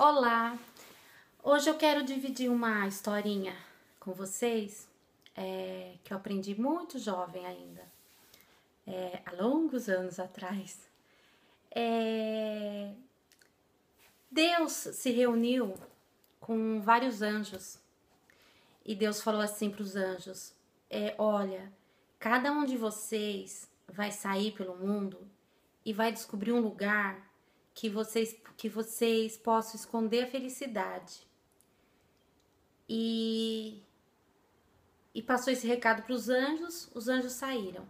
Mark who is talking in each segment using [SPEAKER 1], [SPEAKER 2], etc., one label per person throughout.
[SPEAKER 1] Olá! Hoje eu quero dividir uma historinha com vocês é, que eu aprendi muito jovem ainda, é, há longos anos atrás. É, Deus se reuniu com vários anjos e Deus falou assim para os anjos: é, Olha, cada um de vocês vai sair pelo mundo e vai descobrir um lugar que vocês que vocês possam esconder a felicidade. E e passou esse recado para os anjos, os anjos saíram.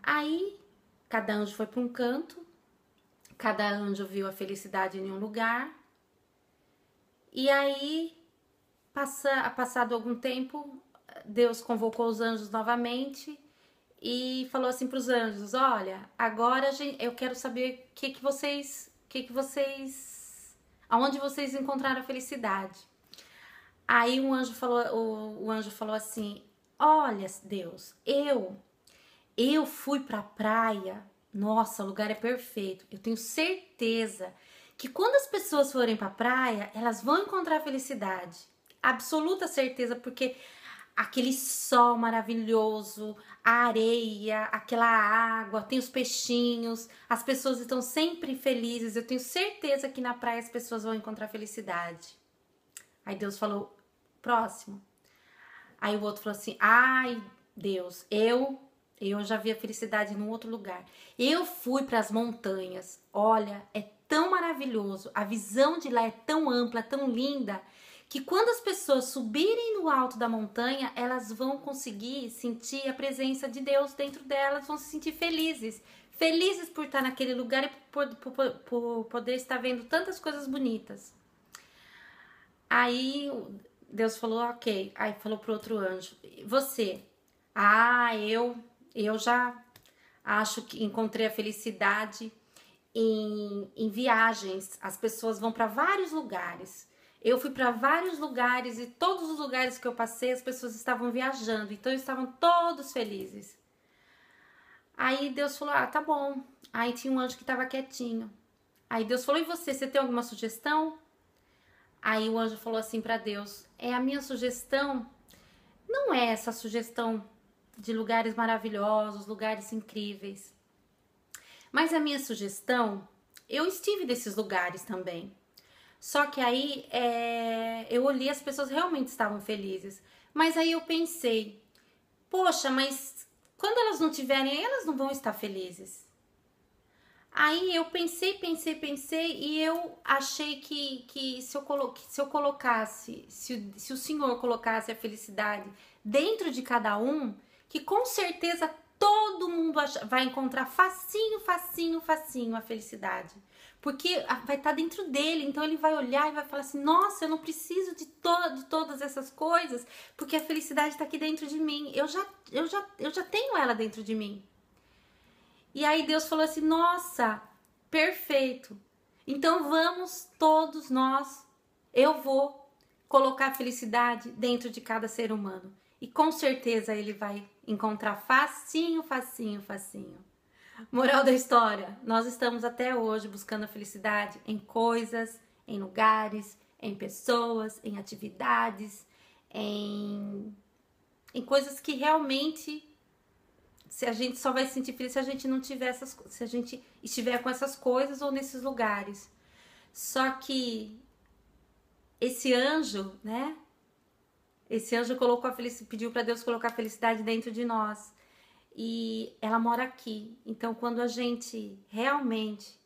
[SPEAKER 1] Aí cada anjo foi para um canto, cada anjo viu a felicidade em um lugar. E aí, passa, passado algum tempo, Deus convocou os anjos novamente e falou assim para os anjos: Olha, agora eu quero saber o que, que vocês, o que, que vocês, aonde vocês encontraram a felicidade. Aí um anjo falou, o, o anjo falou assim: Olha, Deus, eu, eu fui para a praia. Nossa, o lugar é perfeito. Eu tenho certeza que quando as pessoas forem para a praia, elas vão encontrar felicidade. Absoluta certeza, porque aquele sol maravilhoso, a areia, aquela água, tem os peixinhos, as pessoas estão sempre felizes. Eu tenho certeza que na praia as pessoas vão encontrar felicidade. Aí Deus falou: próximo. Aí o outro falou assim: ai, Deus, eu eu já vi a felicidade num outro lugar. Eu fui para as montanhas. Olha, é tão maravilhoso. A visão de lá é tão ampla, tão linda que quando as pessoas subirem no alto da montanha, elas vão conseguir sentir a presença de Deus dentro delas, vão se sentir felizes. Felizes por estar naquele lugar e por, por, por, por poder estar vendo tantas coisas bonitas. Aí Deus falou, ok. Aí falou pro outro anjo, você. Ah, eu, eu já acho que encontrei a felicidade em, em viagens. As pessoas vão para vários lugares. Eu fui para vários lugares e todos os lugares que eu passei as pessoas estavam viajando, então estavam todos felizes. Aí Deus falou: Ah, tá bom. Aí tinha um anjo que estava quietinho. Aí Deus falou: E você, você tem alguma sugestão? Aí o anjo falou assim para Deus: É a minha sugestão, não é essa sugestão de lugares maravilhosos, lugares incríveis. Mas a minha sugestão, eu estive nesses lugares também. Só que aí é, eu olhei, as pessoas realmente estavam felizes. Mas aí eu pensei, poxa, mas quando elas não tiverem, elas não vão estar felizes. Aí eu pensei, pensei, pensei e eu achei que, que, se, eu colo se eu colocasse, se, se o Senhor colocasse a felicidade dentro de cada um, que com certeza todo mundo vai encontrar facinho, facinho, facinho a felicidade. Porque vai estar tá dentro dele, então ele vai olhar e vai falar assim: nossa, eu não preciso de, to de todas essas coisas, porque a felicidade está aqui dentro de mim. Eu já, eu, já, eu já tenho ela dentro de mim. E aí Deus falou assim: nossa, perfeito. Então vamos todos nós, eu vou colocar felicidade dentro de cada ser humano. E com certeza ele vai encontrar facinho, facinho, facinho. Moral da história: nós estamos até hoje buscando a felicidade em coisas, em lugares, em pessoas, em atividades, em, em coisas que realmente se a gente só vai sentir feliz se a gente não tiver essas se a gente estiver com essas coisas ou nesses lugares. Só que esse anjo, né? Esse anjo colocou a felicidade, pediu para Deus colocar a felicidade dentro de nós. E ela mora aqui. Então, quando a gente realmente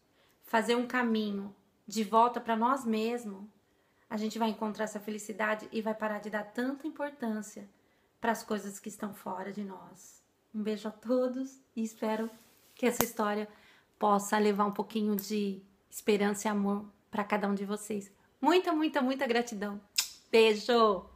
[SPEAKER 1] fazer um caminho de volta para nós mesmos, a gente vai encontrar essa felicidade e vai parar de dar tanta importância para as coisas que estão fora de nós. Um beijo a todos e espero que essa história possa levar um pouquinho de esperança e amor para cada um de vocês. Muita, muita, muita gratidão. Beijo!